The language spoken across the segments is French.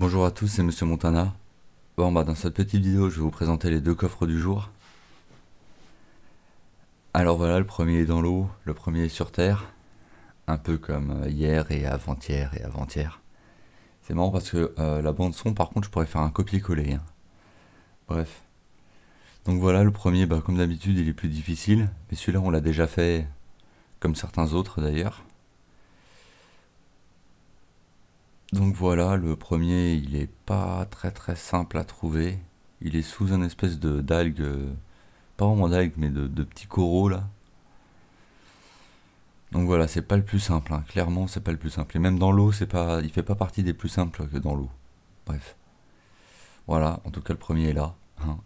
Bonjour à tous, c'est Monsieur Montana. Bon bah, dans cette petite vidéo, je vais vous présenter les deux coffres du jour. Alors voilà, le premier est dans l'eau, le premier est sur terre, un peu comme euh, hier et avant-hier et avant-hier. C'est marrant parce que euh, la bande son, par contre, je pourrais faire un copier-coller. Hein. Bref. Donc voilà, le premier, bah, comme d'habitude, il est plus difficile, mais celui-là, on l'a déjà fait, comme certains autres d'ailleurs. Donc voilà, le premier, il est pas très très simple à trouver. Il est sous une espèce de d'algue, pas vraiment d'algue, mais de, petits coraux là. Donc voilà, c'est pas le plus simple, hein. clairement c'est pas le plus simple. Et même dans l'eau, c'est pas, il fait pas partie des plus simples que dans l'eau. Bref. Voilà, en tout cas le premier est là. Hein.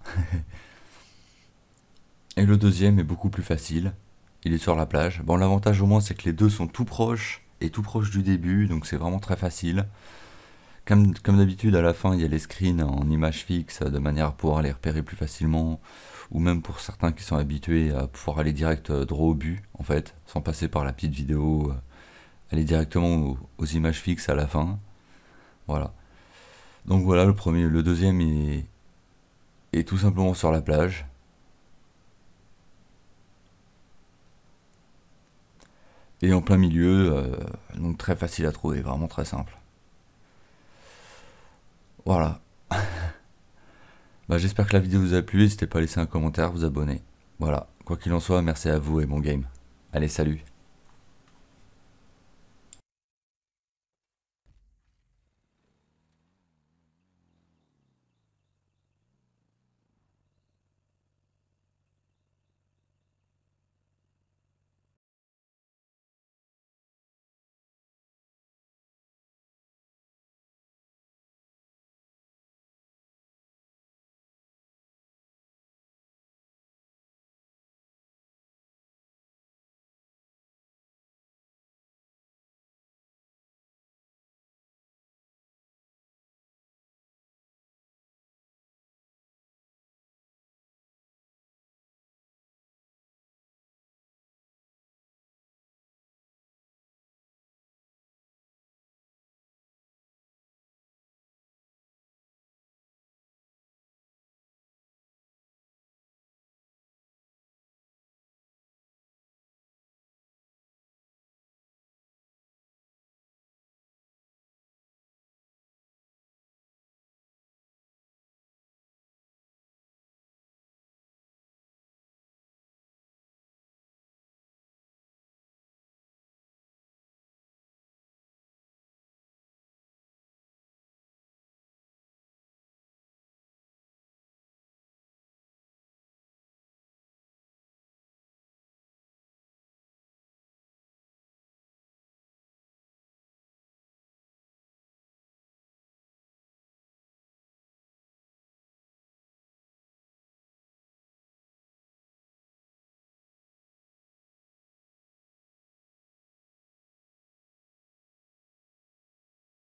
Et le deuxième est beaucoup plus facile. Il est sur la plage. Bon, l'avantage au moins c'est que les deux sont tout proches tout proche du début, donc c'est vraiment très facile. Comme, comme d'habitude, à la fin, il y a les screens en images fixe, de manière à pouvoir les repérer plus facilement, ou même pour certains qui sont habitués à pouvoir aller direct euh, droit au but, en fait, sans passer par la petite vidéo, euh, aller directement aux, aux images fixes à la fin. Voilà. Donc voilà, le premier, le deuxième est, est tout simplement sur la plage. et en plein milieu, euh, donc très facile à trouver, vraiment très simple. Voilà. Bah, j'espère que la vidéo vous a plu, n'hésitez pas à laisser un commentaire, vous abonner. Voilà, quoi qu'il en soit, merci à vous et bon game. Allez, salut